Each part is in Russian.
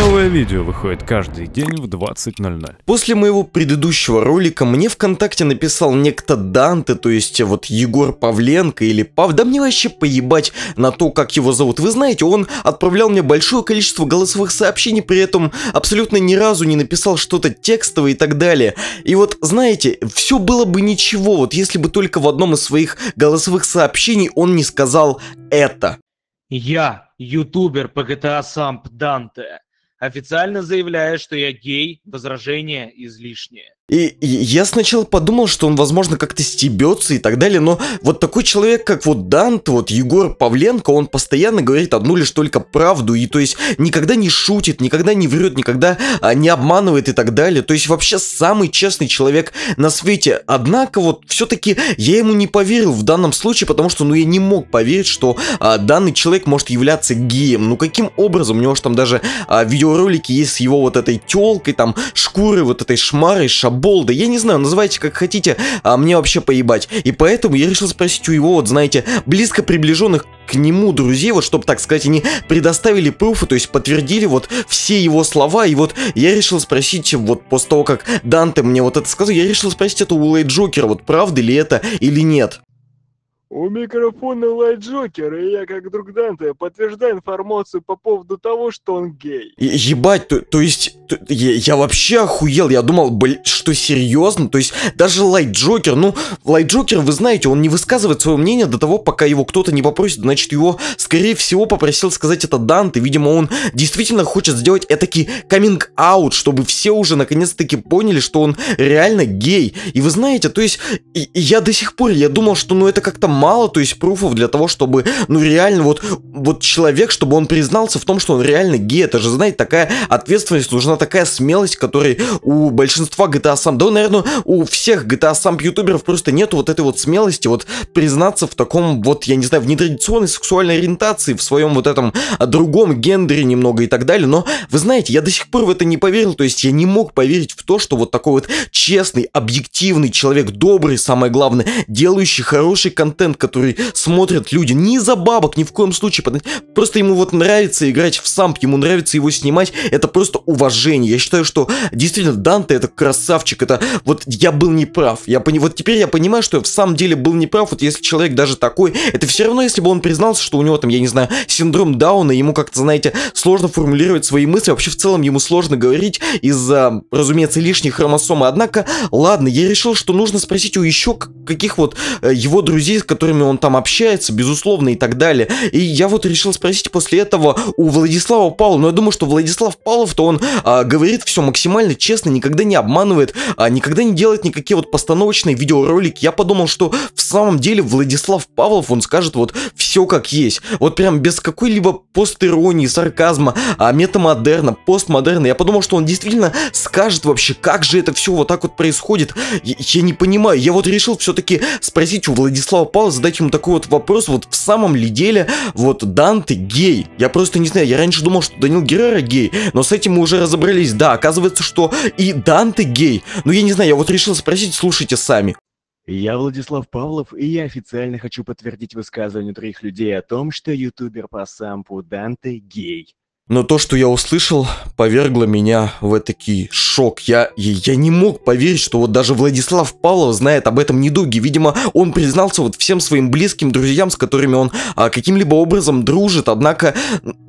Новое видео выходит каждый день в 20.00. После моего предыдущего ролика мне ВКонтакте написал некто Данте, то есть э, вот Егор Павленко или Пав, да мне вообще поебать на то, как его зовут. Вы знаете, он отправлял мне большое количество голосовых сообщений, при этом абсолютно ни разу не написал что-то текстовое и так далее. И вот, знаете, все было бы ничего, вот если бы только в одном из своих голосовых сообщений он не сказал это. Я ютубер по GTA а Самп Данте. Официально заявляя, что я гей, возражения излишние. И я сначала подумал, что он, возможно, как-то стебется и так далее, но вот такой человек, как вот Дант, вот Егор Павленко, он постоянно говорит одну лишь только правду, и то есть никогда не шутит, никогда не врет, никогда а, не обманывает и так далее. То есть вообще самый честный человек на свете. Однако вот все-таки я ему не поверил в данном случае, потому что ну я не мог поверить, что а, данный человек может являться геем. Ну каким образом? У него же там даже а, видеоролики есть с его вот этой телкой, там шкурой, вот этой шмарой, шаб болда, я не знаю, называйте как хотите, а мне вообще поебать. И поэтому я решил спросить у его, вот знаете, близко приближенных к нему друзей, вот чтобы, так сказать, они предоставили пруфы, то есть подтвердили вот все его слова, и вот я решил спросить, вот после того, как Данте мне вот это сказал, я решил спросить это у Лейт Джокера, вот правда ли это или нет. У микрофона Лайт Джокер, и я, как друг Данте, подтверждаю информацию по поводу того, что он гей. Е ебать, то, то есть, то, я, я вообще охуел, я думал, блин, что серьезно? То есть, даже Лайт Джокер, ну, Лайт Джокер, вы знаете, он не высказывает свое мнение до того, пока его кто-то не попросит, значит, его, скорее всего, попросил сказать это Данте, видимо, он действительно хочет сделать этакий каминг-аут, чтобы все уже наконец-таки поняли, что он реально гей. И вы знаете, то есть, и, и я до сих пор, я думал, что, ну, это как-то мало, то есть пруфов для того, чтобы, ну реально вот, вот человек, чтобы он признался в том, что он реально гей, это же, знаете, такая ответственность, нужна такая смелость, которой у большинства GTA а сам, да, наверное, у всех GTA а сам ютуберов просто нету вот этой вот смелости, вот признаться в таком вот, я не знаю, в нетрадиционной сексуальной ориентации, в своем вот этом другом гендере немного и так далее, но вы знаете, я до сих пор в это не поверил, то есть я не мог поверить в то, что вот такой вот честный, объективный человек, добрый, самое главное, делающий хороший контент, контент, который смотрят люди. Не за бабок, ни в коем случае. Просто ему вот нравится играть в самп, ему нравится его снимать. Это просто уважение. Я считаю, что действительно Данте это красавчик. Это вот я был неправ. Я пони... Вот теперь я понимаю, что я в самом деле был неправ. Вот если человек даже такой, это все равно, если бы он признался, что у него там, я не знаю, синдром Дауна, ему как-то, знаете, сложно формулировать свои мысли. Вообще в целом ему сложно говорить из-за, разумеется, лишних хромосомы Однако, ладно, я решил, что нужно спросить у еще каких вот э, его друзей, с которыми он там общается, безусловно, и так далее. И я вот решил спросить после этого у Владислава Павлова, но я думаю, что Владислав Павлов, то он а, говорит все максимально честно, никогда не обманывает, а, никогда не делает никакие вот постановочные видеоролики. Я подумал, что в самом деле Владислав Павлов, он скажет вот все как есть. Вот прям без какой-либо постеронии, сарказма, а, метамодерна, постмодерна. Я подумал, что он действительно скажет вообще, как же это все вот так вот происходит. Я, я не понимаю, я вот решил все все-таки спросить у Владислава Павла, задать ему такой вот вопрос, вот в самом ли деле вот Данте гей? Я просто не знаю, я раньше думал, что Данил Геррера гей, но с этим мы уже разобрались, да, оказывается, что и Данте гей. Но ну, я не знаю, я вот решил спросить, слушайте сами. Я Владислав Павлов, и я официально хочу подтвердить высказывание других людей о том, что ютубер по сампу Данте гей. Но то, что я услышал, повергло меня в этакий шок. Я, я не мог поверить, что вот даже Владислав Павлов знает об этом недуге. Видимо, он признался вот всем своим близким друзьям, с которыми он а, каким-либо образом дружит. Однако,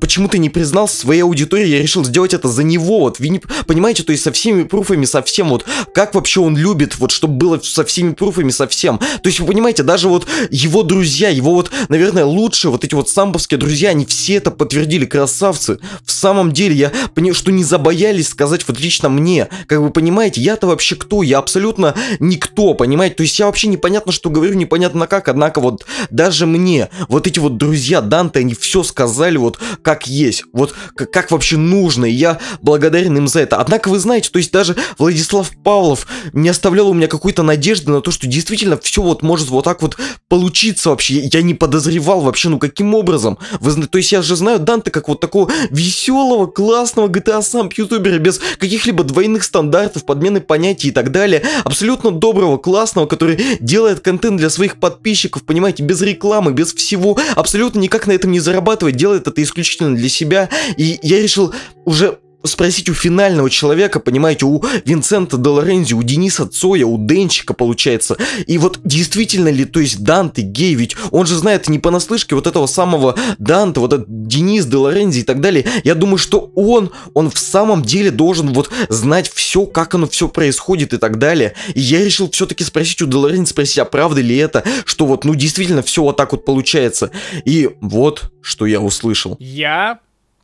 почему-то не признался своей аудитории. Я решил сделать это за него. Вот, вы не, понимаете, то есть со всеми пруфами, со всем вот, как вообще он любит, вот, чтобы было со всеми пруфами, со всем. То есть, вы понимаете, даже вот его друзья, его вот, наверное, лучшие вот эти вот самбовские друзья, они все это подтвердили, красавцы. В самом деле, я понимаю, что не забоялись сказать вот лично мне. Как вы понимаете, я-то вообще кто? Я абсолютно никто, понимаете? То есть я вообще непонятно, что говорю, непонятно как, однако вот даже мне, вот эти вот друзья Данте, они все сказали вот как есть, вот как, как вообще нужно, и я благодарен им за это. Однако вы знаете, то есть даже Владислав Павлов не оставлял у меня какой-то надежды на то, что действительно все вот может вот так вот получиться вообще. Я не подозревал вообще, ну каким образом. Вы, то есть я же знаю Данте как вот такого веселого, классного GTA Samp ютубера без каких-либо двойных стандартов, подмены понятий и так далее. Абсолютно доброго, классного, который делает контент для своих подписчиков, понимаете, без рекламы, без всего. Абсолютно никак на этом не зарабатывает, делает это исключительно для себя. И я решил уже спросить у финального человека, понимаете, у Винсента де у Дениса Цоя, у Денчика, получается. И вот действительно ли, то есть Данте гей, ведь он же знает не понаслышке вот этого самого Данте, вот этот Денис де и так далее. Я думаю, что он, он в самом деле должен вот знать все, как оно все происходит и так далее. И я решил все-таки спросить у де спросить, а правда ли это, что вот, ну действительно все вот так вот получается. И вот, что я услышал. Я,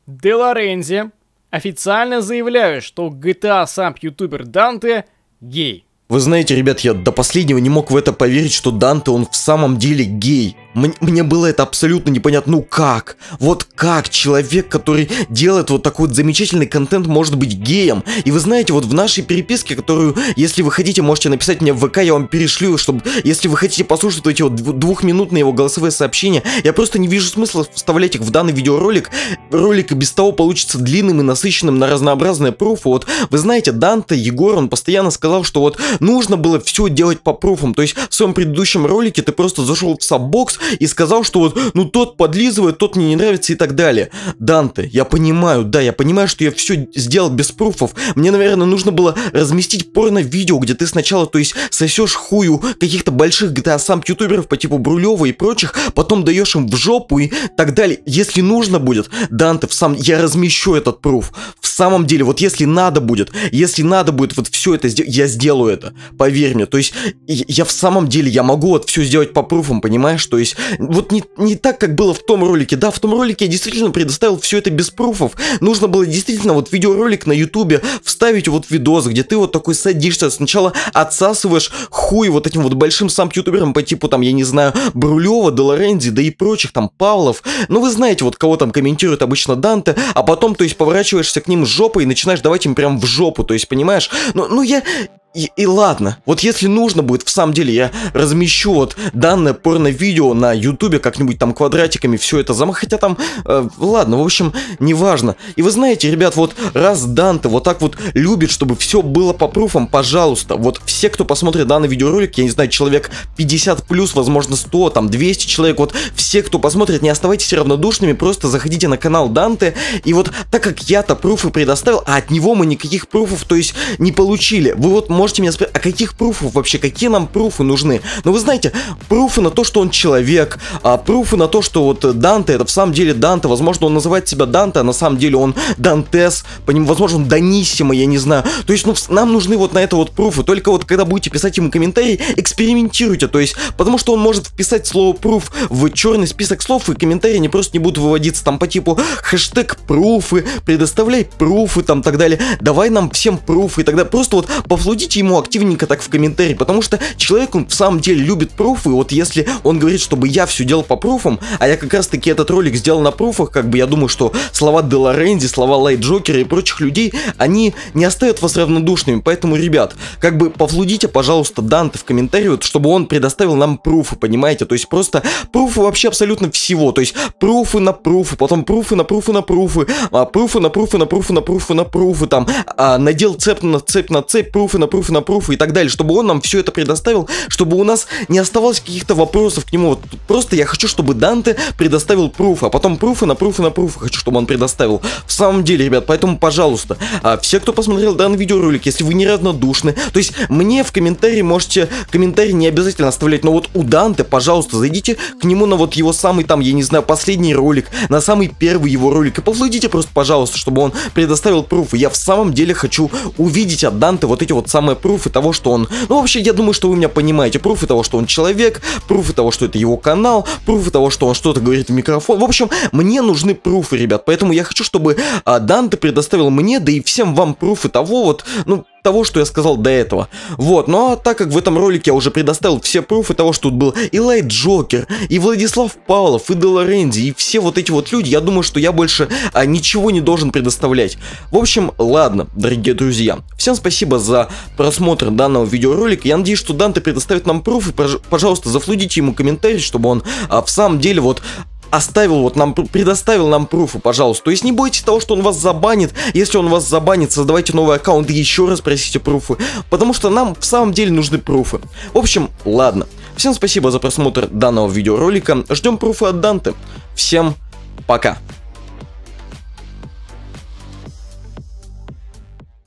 де Лорензи, Официально заявляю, что GTA сам ютубер Данте гей. Вы знаете, ребят, я до последнего не мог в это поверить, что Данте, он в самом деле гей. Мне было это абсолютно непонятно. Ну как? Вот как человек, который делает вот такой вот замечательный контент, может быть геем? И вы знаете, вот в нашей переписке, которую, если вы хотите, можете написать мне в ВК, я вам перешлю, чтобы, если вы хотите послушать вот эти вот двухминутные его голосовые сообщения, я просто не вижу смысла вставлять их в данный видеоролик. Ролик и без того получится длинным и насыщенным на разнообразные пруфы. Вот, вы знаете, Данте, Егор, он постоянно сказал, что вот нужно было все делать по пруфам. То есть в своем предыдущем ролике ты просто зашел в саббокс, и сказал, что вот, ну тот подлизывает, тот мне не нравится и так далее. Данте, я понимаю, да, я понимаю, что я все сделал без пруфов. Мне, наверное, нужно было разместить порно-видео, где ты сначала, то есть, сосешь хую каких-то больших GTA сам ютуберов по типу Брулева и прочих, потом даешь им в жопу и так далее. Если нужно будет, Данте, в сам, я размещу этот пруф. В самом деле, вот если надо будет, если надо будет вот все это сделать, я сделаю это, поверь мне. То есть, я в самом деле, я могу вот все сделать по пруфам, понимаешь? То есть, есть, вот не, не так, как было в том ролике. Да, в том ролике я действительно предоставил все это без пруфов. Нужно было действительно вот видеоролик на ютубе вставить вот видос, где ты вот такой садишься, сначала отсасываешь хуй вот этим вот большим сам ютуберам по типу там, я не знаю, Брулева, Делоренди, да и прочих там Павлов. Ну вы знаете, вот кого там комментирует обычно Данте, а потом, то есть, поворачиваешься к ним жопой и начинаешь давать им прям в жопу, то есть, понимаешь? Ну, ну я... И, и ладно, вот если нужно будет, в самом деле, я размещу вот данное порно-видео на ютубе как-нибудь там квадратиками, все это замах, хотя там, э, ладно, в общем, неважно. И вы знаете, ребят, вот раз Данте вот так вот любит, чтобы все было по пруфам, пожалуйста, вот все, кто посмотрит данный видеоролик, я не знаю, человек 50 плюс, возможно 100, там 200 человек, вот все, кто посмотрит, не оставайтесь равнодушными, просто заходите на канал Данте, и вот так как я-то пруфы предоставил, а от него мы никаких пруфов, то есть, не получили, вы вот можете можете меня спросить, а каких пруфов вообще, какие нам пруфы нужны? Но ну, вы знаете, пруфы на то, что он человек, а, пруфы на то, что вот Данте, это в самом деле Данте, возможно, он называет себя Данте, а на самом деле он Дантес, по ним, возможно, он Даниссимо, я не знаю. То есть, ну, нам нужны вот на это вот пруфы, только вот когда будете писать ему комментарии, экспериментируйте, то есть, потому что он может вписать слово пруф в черный список слов, и комментарии не просто не будут выводиться там по типу хэштег пруфы, предоставляй пруфы, там так далее, давай нам всем пруфы, и тогда просто вот пофлудите пишите ему активненько так в комментарии, потому что человек, он в самом деле любит пруфы, вот если он говорит, чтобы я все делал по пруфам, а я как раз таки этот ролик сделал на пруфах, как бы я думаю, что слова Деларенди, слова Лайт Джокера и прочих людей, они не оставят вас равнодушными, поэтому, ребят, как бы повлудите, пожалуйста, Данте в комментарии, вот, чтобы он предоставил нам пруфы, понимаете, то есть просто пруфы вообще абсолютно всего, то есть пруфы на пруфы, потом пруфы на пруфы на пруфы, а, пруфы на пруфы на пруфы на пруфы на пруфы, там, а, надел цепь на цепь на цепь, пруфы на пруфы пруф на пруф и так далее, чтобы он нам все это предоставил, чтобы у нас не оставалось каких-то вопросов к нему. Вот просто я хочу, чтобы Данте предоставил пруф, а потом пруфы на пруфы на пруфы хочу, чтобы он предоставил. В самом деле, ребят, поэтому, пожалуйста, а, все, кто посмотрел данный видеоролик, если вы не неравнодушны, то есть мне в комментарии можете, комментарий не обязательно оставлять, но вот у Данте, пожалуйста, зайдите к нему на вот его самый там, я не знаю, последний ролик, на самый первый его ролик и повладите просто, пожалуйста, чтобы он предоставил пруфы. Я в самом деле хочу увидеть от Данте вот эти вот самые самое, пруфы того, что он... Ну, вообще, я думаю, что вы меня понимаете. Пруфы того, что он человек, пруфы того, что это его канал, пруфы того, что он что-то говорит в микрофон. В общем, мне нужны пруфы, ребят, поэтому я хочу, чтобы а, Данте предоставил мне, да и всем вам пруфы того вот, ну, того, что я сказал до этого. Вот, ну а так как в этом ролике я уже предоставил все пруфы того, что тут был и Лайт Джокер, и Владислав Павлов, и Деларенди, и все вот эти вот люди, я думаю, что я больше а, ничего не должен предоставлять. В общем, ладно, дорогие друзья, всем спасибо за просмотр данного видеоролика, я надеюсь, что Данте предоставит нам пруфы, пожалуйста, зафлудите ему комментарий, чтобы он а, в самом деле вот оставил вот нам, предоставил нам пруфы, пожалуйста. То есть не бойтесь того, что он вас забанит. Если он вас забанит, создавайте новый аккаунт и еще раз просите пруфы. Потому что нам в самом деле нужны пруфы. В общем, ладно. Всем спасибо за просмотр данного видеоролика. Ждем пруфы от Данты. Всем пока.